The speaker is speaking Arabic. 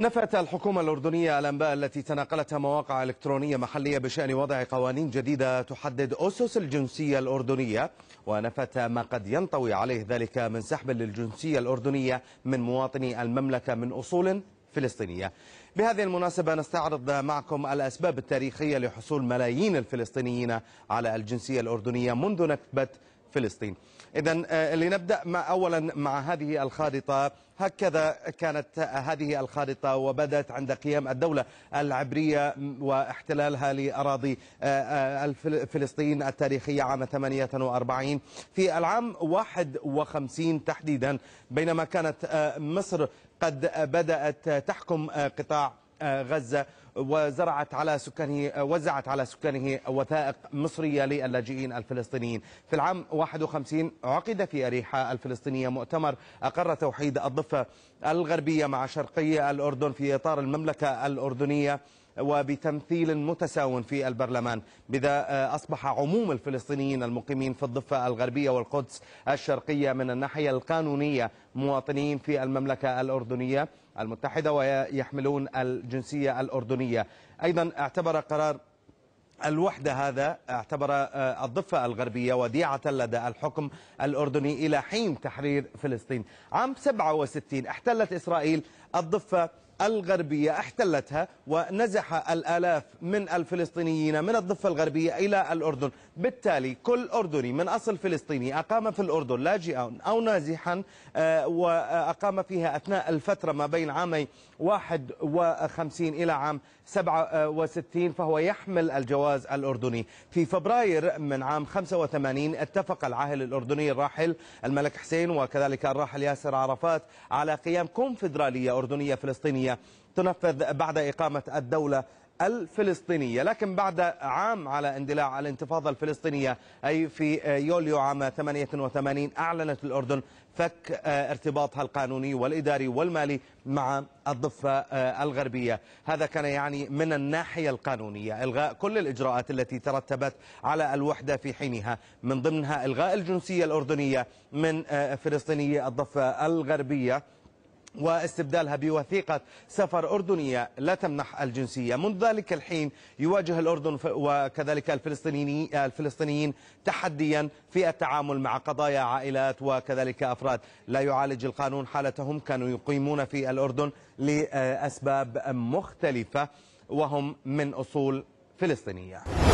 نفت الحكومة الأردنية الأنباء التي تناقلتها مواقع إلكترونية محلية بشأن وضع قوانين جديدة تحدد أسس الجنسية الأردنية ونفت ما قد ينطوي عليه ذلك من سحب للجنسية الأردنية من مواطني المملكة من أصول فلسطينية بهذه المناسبة نستعرض معكم الأسباب التاريخية لحصول ملايين الفلسطينيين على الجنسية الأردنية منذ نكبة فلسطين إذا آه، لنبدأ مع أولا مع هذه الخارطة هكذا كانت هذه الخارطة وبدأت عند قيام الدولة العبرية واحتلالها لأراضي آه، آه، فلسطين التاريخية عام 48 في العام 51 تحديدا بينما كانت مصر قد بدأت تحكم قطاع آه، غزة وزرعت على سكانه آه، وزعت على سكانه وثائق مصرية للاجئين الفلسطينيين في العام 51 عقد في أريحة الفلسطينية مؤتمر أقر توحيد الضفة الغربية مع شرقي الأردن في إطار المملكة الأردنية وبتمثيل متساو في البرلمان بذا أصبح عموم الفلسطينيين المقيمين في الضفة الغربية والقدس الشرقية من الناحية القانونية مواطنين في المملكة الأردنية المتحدة ويحملون الجنسية الأردنية أيضا اعتبر قرار الوحدة هذا اعتبر آه، الضفة الغربية وديعة لدى الحكم الأردني إلى حين تحرير فلسطين عام 67 احتلت إسرائيل الضفة الغربية احتلتها ونزح الآلاف من الفلسطينيين من الضفة الغربية إلى الأردن بالتالي كل أردني من أصل فلسطيني أقام في الأردن لاجئا أو نازحا آه، وأقام فيها أثناء الفترة ما بين عامي 51 إلى عام 67 آه، فهو يحمل الجواز الأردني في فبراير من عام 85 اتفق العاهل الأردني الراحل الملك حسين وكذلك الراحل ياسر عرفات على قيام كونفدرالية أردنية فلسطينية الفلسطينيه تنفذ بعد إقامة الدولة الفلسطينية لكن بعد عام على اندلاع الانتفاضة الفلسطينية أي في يوليو عام 88 أعلنت الأردن فك آه، ارتباطها القانوني والإداري والمالي مع الضفة آه، الغربية هذا كان يعني من الناحية القانونية إلغاء كل الإجراءات التي ترتبت على الوحدة في حينها من ضمنها إلغاء الجنسية الأردنية من آه، فلسطيني الضفة الغربية واستبدالها بوثيقة سفر أردنية لا تمنح الجنسية منذ ذلك الحين يواجه الأردن وكذلك الفلسطينيين, الفلسطينيين تحديا في التعامل مع قضايا عائلات وكذلك أفراد لا يعالج القانون حالتهم كانوا يقيمون في الأردن لأسباب مختلفة وهم من أصول فلسطينية